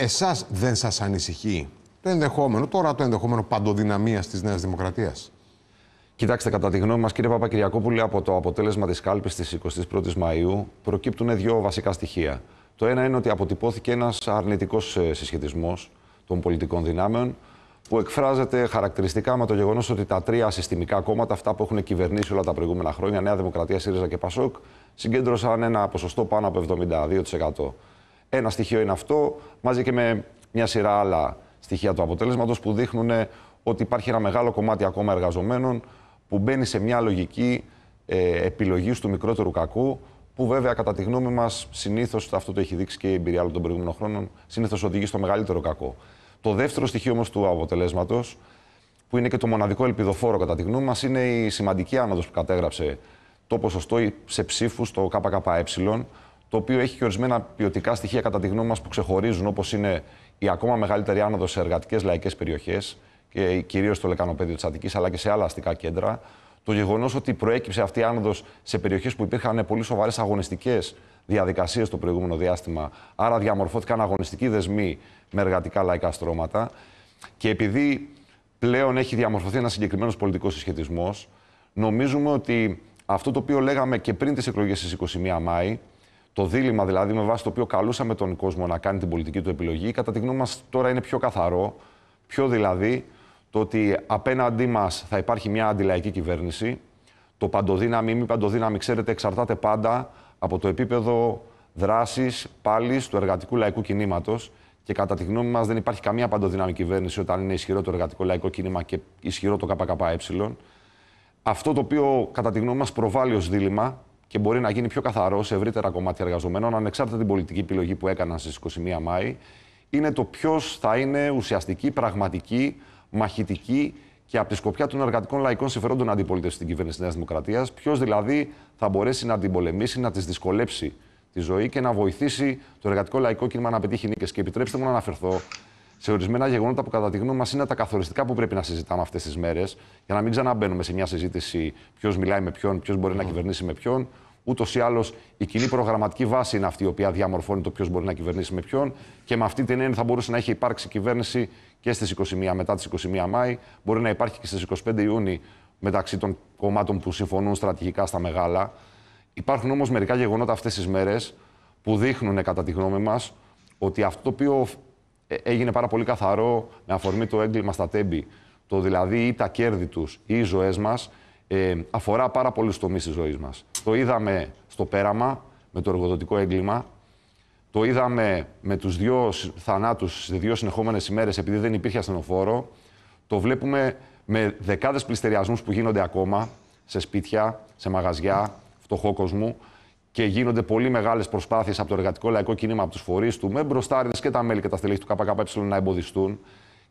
εσάς δεν σας ανησυχεί το ενδεχόμενο, τώρα το ενδεχόμενο παντοδυναμίας της Νέας Δημοκρατίας. Κοιτάξτε, κατά τη γνώμη μας, κύριε Παπακυριακόπουλη, από το αποτέλεσμα της κάλπης της 21η Μαου προκύπτουν δύο βασικά στοιχεία. Το ένα είναι ότι αποτυπώθηκε ένας αρνητικός ε, συσχετισμός των πολιτικών δυνάμεων, που εκφράζεται χαρακτηριστικά με το γεγονός ότι τα τρία συστημικά κόμματα, αυτά που έχουν κυβερνήσει όλα τα προηγούμενα χρόνια, Νέα Δημοκρατία, ΣΥΡΙΖΑ και ΠΑΣΟΚ, συγκέντρωσαν ένα ποσοστό πάνω από 72%. Ένα στοιχείο είναι αυτό, μαζί και με μια σειρά άλλα στοιχεία του αποτέλεσματος που δείχνουν ότι υπάρχει ένα μεγάλο κομμάτι ακόμα εργαζομένων που μπαίνει σε μια λογική ε, επιλογής του μικρότερου κακού, που βέβαια κατά τη γνώμη μας συνήθως, αυτό το έχει δείξει και η εμπειρία των προηγούμενων χρόνων, συνήθως οδηγεί στο μεγαλύτερο κακό. Το δεύτερο στοιχείο όμως του αποτελέσματος, που είναι και το μοναδικό ελπιδοφόρο κατά τη γνώμη μας, είναι η σημαντική άνοδος που κατέγραψε το ποσοστό σε ψήφους στο ΚΚΕ, το οποίο έχει και ορισμένα ποιοτικά στοιχεία κατά τη γνώμη μας που ξεχωρίζουν, όπως είναι η ακόμα μεγαλύτερη άνοδος σε εργατικές λαϊκές περιοχές και κυρίως στο λεκανοπέδιο της Αττικής, αλλά και σε άλλα αστικά κέντρα. Το γεγονός ότι προέκυψε αυτή η άνοδος σε περιοχές που υπήρχαν πολύ σοβαρές αγωνιστικές διαδικασίες το προηγούμενο διάστημα, άρα διαμορφώθηκαν αγωνιστικοί δεσμοί με εργατικά λαϊκά στρώματα. Και επειδή πλέον έχει διαμορφωθεί ένας συγκεκριμένος πολιτικός συσχετισμός, νομίζουμε ότι αυτό το οποίο λέγαμε και πριν τις εκλογές στις 21 Μάη, το δίλημα δηλαδή με βάση το οποίο καλούσαμε τον κόσμο να κάνει την πολιτική του επιλογή, κατά τη γνώμη μας τώρα είναι πιο καθαρό. Πιο δηλαδή το ότι απέναντί μας θα υπάρχει μια αντιλαϊκή κυβέρνηση. Το παντοδύναμη ή μη παντοδύναμη, ξέρετε, εξαρτάται πάντα από το επίπεδο δράσης πάλι του εργατικού λαϊκού κινήματος. Και κατά τη γνώμη μας, δεν υπάρχει καμία παντοδύναμη κυβέρνηση όταν είναι ισχυρό το εργατικό λαϊκό κίνημα και ισχυρό το ΚΚΕ. Αυτό το οποίο κατά τη γνώμη μας προβάλλει ως δίλημα και μπορεί να γίνει πιο καθαρό σε ευρύτερα κομμάτια εργαζομένων, ανεξάρτητα την πολιτική επιλογή που έκαναν στι 21 Μάη, είναι το ποιος θα είναι ουσιαστική, πραγματική, μαχητική και από τη σκοπιά των εργατικών λαϊκών συμφερόντων αντιπολίτευσης στην κυβέρνηση τη Νέας Δημοκρατίας. Ποιος δηλαδή θα μπορέσει να την πολεμήσει, να της δυσκολέψει τη ζωή και να βοηθήσει το εργατικό λαϊκό κίνημα να πετύχει νίκες. Και επιτρέψτε μου να αναφερθώ σε ορισμένα γεγονότα που κατά τη γνώμη μας είναι τα καθοριστικά που πρέπει να συζητάμε αυτές τις μέρες, για να μην ξαναμπαίνουμε σε μια συζήτηση ποιος μιλάει με ποιον, ποιος μπορεί να ναι. κυβερνήσει με ποιον. Ούτως ή άλλως η κοινή προγραμματική βάση είναι αυτή η οποία διαμορφώνει το ποιος μπορεί να κυβερνήσει με ποιον. Και με αυτή την έννοια θα μπορούσε να έχει υπάρξει κυβέρνηση και στις 21 μετά τις 21 Μάη. Μπορεί να υπάρχει και στις 25 Ιούνιου μεταξύ των κομμάτων που συμφωνούν στρατηγικά στα μεγάλα. Υπάρχουν όμως μερικά γεγονότα αυτές τις μέρες που δείχνουν, κατά τη γνώμη μας, ότι αυτό το οποίο ε, έγινε πάρα πολύ καθαρό με αφορμή το έγκλημα στα τέμπη. Το δηλαδή ή τα κέρδη τους ή οι ζωές μας ε, αφορά πάρα πολλούς τομείς της ζωής μας. Το είδαμε στο πέραμα με το εργοδοτικό έγκλημα. Το είδαμε με τους δύο θανάτου σε δύο συνεχόμενες ημέρες επειδή δεν υπήρχε ασθενοφόρο. Το βλέπουμε με δεκάδες πληστεριασμού που γίνονται ακόμα σε σπίτια, σε μαγαζιά, φτωχό κόσμου και γίνονται πολύ μεγάλες προσπάθειες από το εργατικό λαϊκό κίνημα, από τους φορείς του, με μπροστάριδες και τα μέλη και τα στελέχη του ΚΚΕ να εμποδιστούν.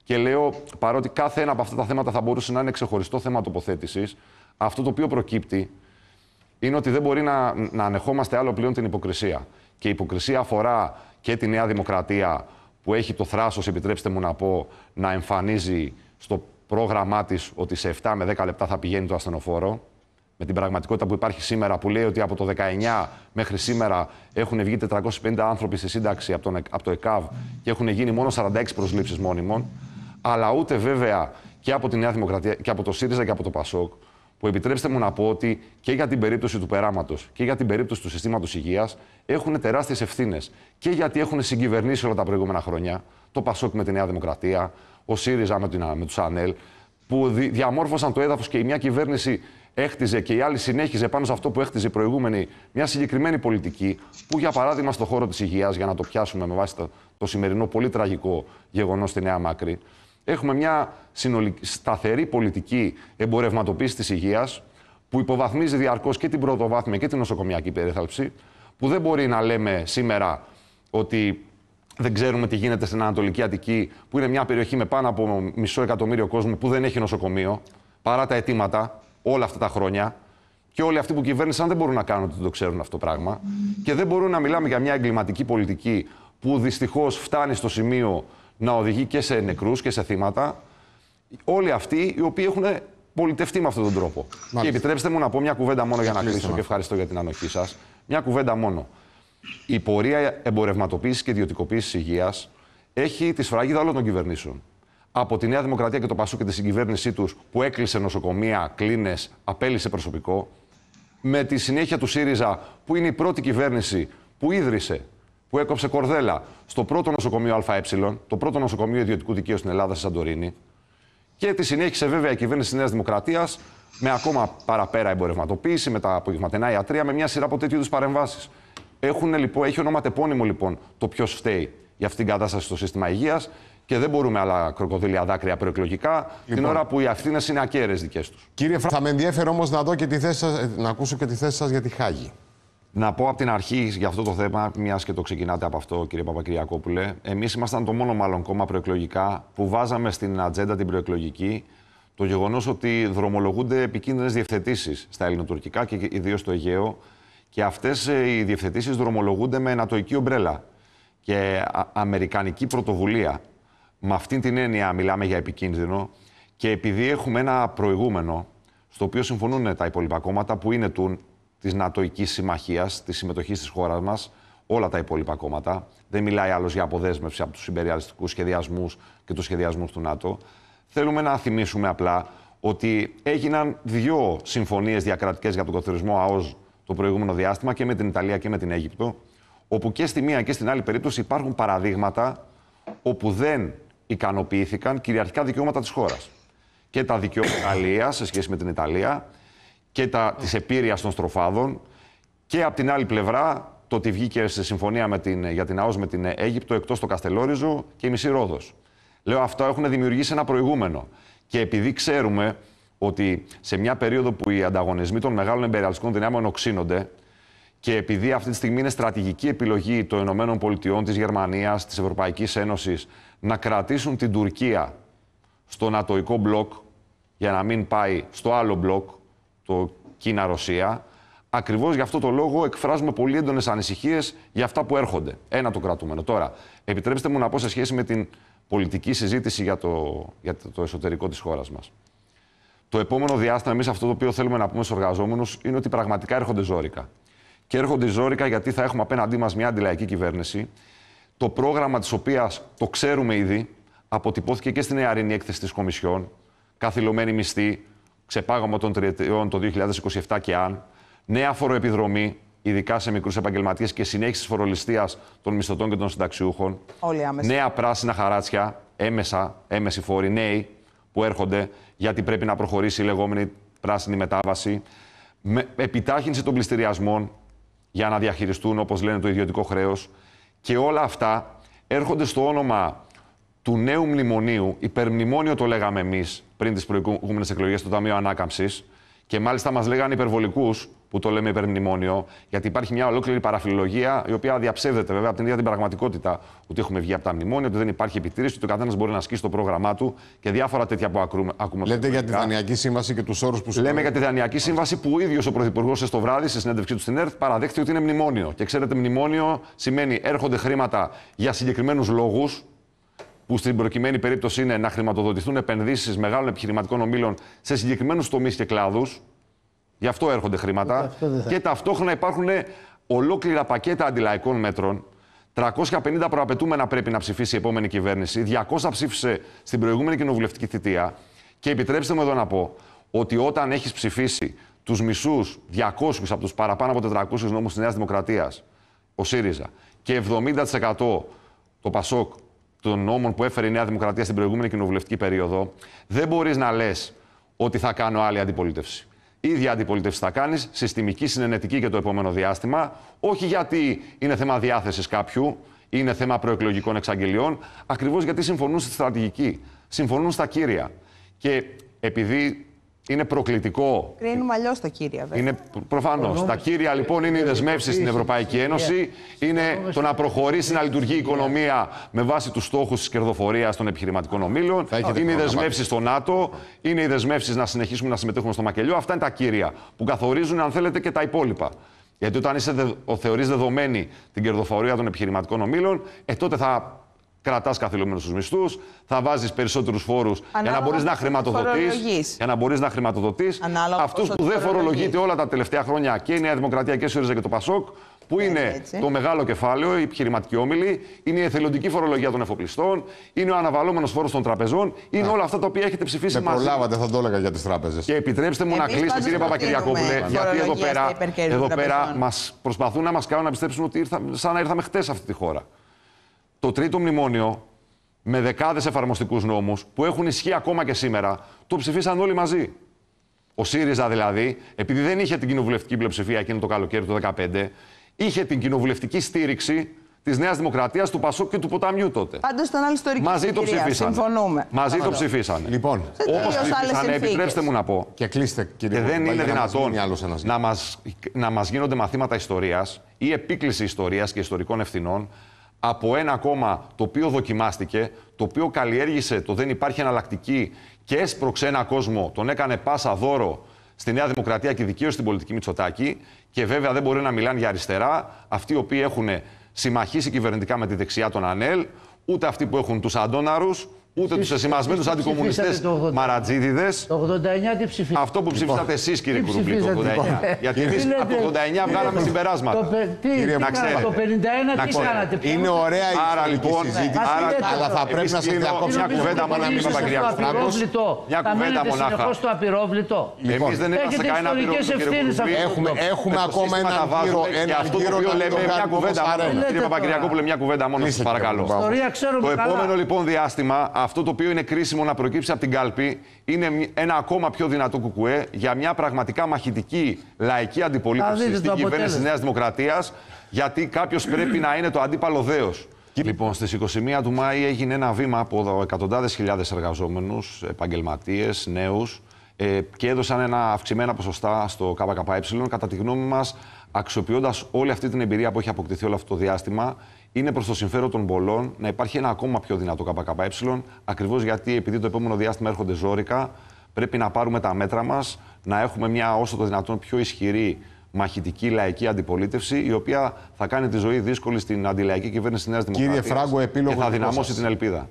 Και λέω, παρότι κάθε ένα από αυτά τα θέματα θα μπορούσε να είναι ξεχωριστό θέμα τοποθέτησης, αυτό το οποίο προκύπτει είναι ότι δεν μπορεί να, να ανεχόμαστε άλλο πλέον την υποκρισία. Και η υποκρισία αφορά και τη Νέα Δημοκρατία, που έχει το θράσος, επιτρέψτε μου να πω, να εμφανίζει στο πρόγραμμά της ότι σε 7 με 10 λεπτά θα πηγαίνει το ασθενοφόρο με την πραγματικότητα που υπάρχει σήμερα, που λέει ότι από το 19 μέχρι σήμερα έχουν βγει 450 άνθρωποι στη σύνταξη από, τον, από το ΕΚΑΒ και έχουν γίνει μόνο 46 προσλήψεις μόνιμων, αλλά ούτε βέβαια και από τη Νέα Δημοκρατία και από το ΣΥΡΙΖΑ και από το ΠΑΣΟΚ, που επιτρέψτε μου να πω ότι και για την περίπτωση του περάματος και για την περίπτωση του συστήματος υγείας έχουν τεράστιες ευθύνες. Και γιατί έχουν συγκυβερνήσει όλα τα προηγούμενα χρόνια το ΠΑΣΟΚ με τη Νέα Δημοκρατία, ο ΣΥΡΙΖΑ με, με τους ΑΝΕΛ, που διαμόρφωσαν το έδαφος και η μια κυβέρνηση έχτιζε και η άλλη συνέχιζε πάνω σε αυτό που έχτιζε η προηγούμενη μια συγκεκριμένη πολιτική που για παράδειγμα στον χώρο της υγείας, για να το πιάσουμε με βάση το, το σημερινό πολύ τραγικό γεγονός στη Νέα Μάκρη, έχουμε μια συνολική, σταθερή πολιτική εμπορευματοποίησης της υγείας που υποβαθμίζει διαρκώς και την πρωτοβάθμια και την νοσοκομιακή περίθαλψη που δεν μπορεί να λέμε σήμερα ότι δεν ξέρουμε τι γίνεται στην Ανατολική Αττική, που είναι μια περιοχή με πάνω από μισό εκατομμύριο κόσμο που δεν έχει νοσοκομείο, παρά τα αιτήματα όλα αυτά τα χρόνια. Και όλοι αυτοί που κυβέρνησαν δεν μπορούν να κάνουν ότι το ξέρουν αυτό το πράγμα. Και δεν μπορούν να μιλάμε για μια εγκληματική πολιτική που δυστυχώς φτάνει στο σημείο να οδηγεί και σε νεκρούς και σε θύματα. Όλοι αυτοί οι οποίοι έχουν πολιτευτεί με αυτόν τον τρόπο. Και επιτρέψτε μου να πω μια κουβέντα μόνο για να κλείσω και ευχαριστώ για την ανοχή σας. Μια κουβέντα μόνο. Η πορεία εμπορευματοποίησης και ιδιωτικοποίησης υγείας έχει τη σφραγίδα όλων των κυβερνήσεων από τη Νέα Δημοκρατία και το Πασού και τη συγκυβέρνησή τους που έκλεισε νοσοκομεία, κλίνες, απέλυσε προσωπικό. Με τη συνέχεια του ΣΥΡΙΖΑ που είναι η πρώτη κυβέρνηση που ίδρυσε, που έκοψε κορδέλα στο πρώτο νοσοκομείο ΑΕ, το πρώτο νοσοκομείο ιδιωτικού δικαίου στην Ελλάδα, στη Σαντορίνη. Και τη συνέχισε βέβαια η κυβέρνηση της Νέας Δημοκρατίας με ακόμα παραπέρα εμπορευματοποίηση, με τα απογευματινά ιατρία, με μια σειρά από τέτοιου είδους παρεμβάσεις. Λοιπόν, έχει ονόματεπώνυμο λοιπόν το ποιος φταίει για αυτήν την κατάσταση στο σύστημα υγείας και δεν μπορούμε άλλα κροκοδίλια δάκρυα προεκλογικά την λοιπόν. ώρα που οι αυθύνε είναι ακέραιες δικές τους. Κύριε Φράγκο, θα με ενδιαφέρει όμως να, δω και ε, να ακούσω και τη θέση σας για τη Χάγη. Να πω από την αρχή για αυτό το θέμα, μιας και το ξεκινάτε από αυτό, κύριε Παπακυριακόπουλε. Εμείς ήμασταν το μόνο μάλλον κόμμα προεκλογικά που βάζαμε στην ατζέντα την προεκλογική το γεγονός ότι δρομολογούνται επικίνδυνες διευθετήσεις στα ελληνοτουρκικά και ιδίως στο Αιγαίο. Και αυτές ε, οι διευθετήσεις δρομολογούνται με ανατοϊκή ομπρέλα και ε, αμερικανική πρωτοβουλία. Με αυτήν την έννοια μιλάμε για επικίνδυνο και επειδή έχουμε ένα προηγούμενο στο οποίο συμφωνούν τα υπόλοιπα κόμματα που είναι του της Νατοϊκής Συμμαχίας, της συμμετοχής της χώρας μας, όλα τα υπόλοιπα κόμματα. Δεν μιλάει άλλος για αποδέσμευση από τους συμπεριαλιστικούς σχεδιασμούς και τους σχεδιασμούς του ΝΑΤΟ. Θέλουμε να θυμίσουμε απλά ότι έγιναν δύο συμφωνίες διακρατικές για τον καθορισμό ΑΟΣ το προηγούμενο διάστημα και με την Ιταλία και με την Αίγυπτο, όπου και στη μία και στην άλλη περίπτωση υπάρχουν παραδείγματα όπου δεν ικανοποιήθηκαν κυριαρχικά δικαιώματα της χώρας. Και τα δικαιώματα Γαλλίας σε σχέση με την Ιταλία και τα της επίρρεια των στροφάδων. Και από την άλλη πλευρά το ότι βγήκε σε συμφωνία με την, για την ΑΟΣ με την Αίγυπτο εκτός το Καστελόριζο και η μισή Ρόδος. Λέω αυτά έχουν δημιουργήσει ένα προηγούμενο. Και επειδή ξέρουμε ότι σε μια περίοδο που οι ανταγωνισμοί των μεγάλων εμπεριαλιστικών δυνάμεων οξύνονται, και επειδή αυτή τη στιγμή είναι στρατηγική επιλογή των Ηνωμένων Πολιτειών, της Γερμανίας, της Ευρωπαϊκής Ένωσης να κρατήσουν την Τουρκία στο νατοϊκό μπλοκ για να μην πάει στο άλλο μπλοκ, το Κίνα-Ρωσία, ακριβώς γι' αυτό το λόγο εκφράζουμε πολύ έντονες ανησυχίες για αυτά που έρχονται. Ένα το κρατούμενο. Τώρα, επιτρέψτε μου να πω σε σχέση με την πολιτική συζήτηση για το, για το εσωτερικό της χώρας μας. Το επόμενο διάστημα, εμείς αυτό το οποίο θέλουμε να πούμε στους εργαζόμενους είναι ότι πραγματικά έρχονται ζώρικα και έρχονται ζώρικα γιατί θα έχουμε απέναντί μας μια αντιλαϊκή κυβέρνηση. Το πρόγραμμα της οποίας το ξέρουμε ήδη αποτυπώθηκε και στην αιαρινή έκθεση της Κομισιόν. Καθυλωμένη μισθή, ξεπάγωμα των τριετών το 2027 και αν. Νέα φοροεπιδρομή, ειδικά σε μικρούς επαγγελματίες και συνέχισης τη των μισθωτών και των συνταξιούχων. Όλοι Νέα πράσινα χαράτσια, έμεσα, έμεση φόροι, νέοι που έρχονται γιατί πρέπει να προχωρήσει η λεγόμενη πράσινη μετάβαση. Με επιτάχυνση των πληστηριασμών, για να διαχειριστούν, όπως λένε, το ιδιωτικό χρέος. Και όλα αυτά έρχονται στο όνομα του νέου μνημονίου, υπερμνημόνιο το λέγαμε εμείς πριν τις προηγούμενες εκλογές, του Ταμείο Ανάκαμψης, και μάλιστα μας λέγανε υπερβολικούς, που το λέμε υπερμνημόνιο, γιατί υπάρχει μια ολόκληρη παραφιλολογία η οποία διαψεύδεται βέβαια από την ίδια την πραγματικότητα. Ότι έχουμε βγει από τα μνημόνια, ότι δεν υπάρχει επιτήρηση, ότι ο καθένας μπορεί να ασκήσει το πρόγραμμά του και διάφορα τέτοια που ακούμε. Λέτε για τη Δανειακή Σύμβαση και τους όρους που Λέμε για τη Δανειακή Σύμβαση που ο ίδιος ο Πρωθυπουργός το βράδυ σε συνέντευξή του στην ΕΡΤ παραδέχτηκε ότι είναι μνημόνιο. Και ξέρετε, μνημόνιο σημαίνει έρχονται χρήματα για συγκεκριμένους λόγους, που στην προκειμένη περίπτωση είναι να χρηματοδοτηθούν επενδύσεις μεγάλων επιχειρηματικών ομίλων σε συγκεκριμένους τομείς και κλάδους. Γι' αυτό έρχονται χρήματα. Και ταυτόχρονα υπάρχουν ολόκληρα πακέτα αντιλαϊκών μέτρων. 350 προαπαιτούμενα πρέπει να ψηφίσει η επόμενη κυβέρνηση. 200 ψήφισε στην προηγούμενη κοινοβουλευτική θητεία. Και επιτρέψτε μου εδώ να πω ότι όταν έχεις ψηφίσει τους μισούς 200 από τους παραπάνω από 400 νόμους της Νέας Δημοκρατίας, ο ΣΥΡΙΖΑ, και 70% το ΠΑΣΟΚ των νόμων που έφερε η Νέα Δημοκρατία στην προηγούμενη κοινοβουλευτική περίοδο, δεν μπορείς να λες ότι θα κάνω άλλη αντιπολίτευση. Ήδη ίδια αντιπολίτευση θα κάνεις, συστημική, συνενετική και το επόμενο διάστημα. Όχι γιατί είναι θέμα διάθεσης κάποιου, είναι θέμα προεκλογικών εξαγγελιών, ακριβώς γιατί συμφωνούν στη στρατηγική, συμφωνούν στα κύρια. Και επειδή είναι προκλητικό. Κρίνουμε αλλιώς τα κύρια, βέβαια. Είναι προφανώ. Τα κύρια λοιπόν είναι οι δεσμεύσεις στην Ευρωπαϊκή Ένωση, είναι το να προχωρήσει να λειτουργεί η οικονομία με βάση τους στόχους της κερδοφορίας των επιχειρηματικών ομίλων, είναι οι δεσμεύσεις στο ΝΑΤΟ, είναι οι δεσμεύσεις να συνεχίσουμε να συμμετέχουμε στο μακελιό. Αυτά είναι τα κύρια που καθορίζουν, αν θέλετε, και τα υπόλοιπα. Γιατί όταν είσαι ο θεωρείς δεδομένη την κερδοφορία των επιχειρηματικών ομίλων, ε, τότε θα κρατάς καθυλωμένους τους μισθούς, θα βάζεις περισσότερους φόρους για να μπορείς να χρηματοδοτεί. Για να μπορείς να χρηματοδοτείς αυτού που δεν φορολογείται όλα τα τελευταία χρόνια και η Νέα Δημοκρατία και η ΣΥΡΙΖΑ και το ΠΑΣΟΚ, που έτσι, είναι έτσι. το μεγάλο κεφάλαιο, η επιχειρηματική όμιλη, είναι η εθελοντική φορολογία των εφοπλιστών, είναι ο αναβαλώμένο φόρος των τραπεζών, είναι Α. όλα αυτά τα οποία έχετε ψηφίσει μαζί. Προλάβατε, θα το έλεγα για τις τράπεζες. Και επιτρέψτε μου να κλείσω, κύριε Παπακυριακόπουλε, γιατί εδώ πέρα, εδώ πέρα μας προσπαθούν να μας κάνουν να πιστέψουν ότι σαν να ήρθαμε χτες αυτή τη χώρα το τρίτο μνημόνιο με δεκάδες εφαρμοστικούς νόμους που έχουν ισχύ ακόμα και σήμερα, το ψηφίσαν όλοι μαζί. Ο ΣΥΡΙΖΑ δηλαδή, επειδή δεν είχε την κοινοβουλευτική πλειοψηφία εκείνο το καλοκαίρι του 2015, είχε την κοινοβουλευτική στήριξη της Νέας Δημοκρατίας, του Πασόκ και του Ποταμιού τότε. Πάντως ήταν άλλη ιστορική Μαζί το ψηφίσανε. Συμφωνούμε. Μαζί το ψηφίσανε. Λοιπόν, όπως ψηφίσανε, επιτρέψτε μου να πω. Και κλείστε, κύριε δεν είναι δυνατόν να μα γίνονται μαθήματα ιστορίας ή επίκληση ιστορίας και ιστορικών ευθυνών από ένα κόμμα το οποίο δοκιμάστηκε, το οποίο καλλιέργησε το δεν υπάρχει εναλλακτική και έσπρωξε ένα κόσμο, τον έκανε πάσα δώρο στη Νέα Δημοκρατία και δικαίως στην πολιτική Μητσοτάκη. Και βέβαια δεν μπορεί να μιλάνε για αριστερά αυτοί οι οποίοι έχουν συμμαχήσει κυβερνητικά με τη δεξιά των Ανέλ, ούτε αυτοί που έχουν τους Αντόναρου, ούτε τους εσημασμένους αντικομουνιστέ μαρατζίδιδε. 89 τι ψηφίσατε. Αυτό που ψηφίσατε λοιπόν, εσείς, κύριε Κουρουμπλή, το 89. Λοιπόν? Γιατί εμείς από το 89 βγάλαμε συμπεράσματα. Τι, Να ξέρετε. Το 51 τι κάνατε. Είναι ωραία η Άρα λοιπόν, λοιπόν, αλλά θα πρέπει να σας διακόψω μια κουβέντα μόνο να μην Μια κουβέντα μονάχα. στο απειρόβλητο. Εμείς δεν είμαστε κανένα απειρόβλητο. Έχουμε ακόμα ένα γύρο οποίο λέμε μια κουβέντα. Κύριε Παπαγκριακόπουλε, μια κουβέντα μόνος σα παρακαλώ. Το επόμενο λοιπόν διάστημα αυτό το οποίο είναι κρίσιμο να προκύψει από την κάλπη είναι ένα ακόμα πιο δυνατό κουκουέ για μια πραγματικά μαχητική λαϊκή αντιπολίτευση στην κυβέρνηση τη Νέας Δημοκρατίας, γιατί κάποιος πρέπει να είναι το αντίπαλο δέος. Λοιπόν, στις 21 του Μάη έγινε ένα βήμα από εκατοντάδες χιλιάδες εργαζόμενους, επαγγελματίες, νέους, ε, και έδωσαν ένα αυξημένα ποσοστά στο ΚΚΕ. Κατά τη γνώμη μας, αξιοποιώντας όλη αυτή την εμπειρία που έχει αποκτηθεί όλο αυτό το διάστημα, είναι προς το συμφέρον των πολλών να υπάρχει ένα ακόμα πιο δυνατό ΚΚΕ, ακριβώς γιατί επειδή το επόμενο διάστημα έρχονται ζώρικα, πρέπει να πάρουμε τα μέτρα μας, να έχουμε μια όσο το δυνατόν πιο ισχυρή μαχητική λαϊκή αντιπολίτευση, η οποία θα κάνει τη ζωή δύσκολη στην αντιλαϊκή κυβέρνηση της Νέας Δημοκρατία. Και θα δυναμώσει την ελπίδα.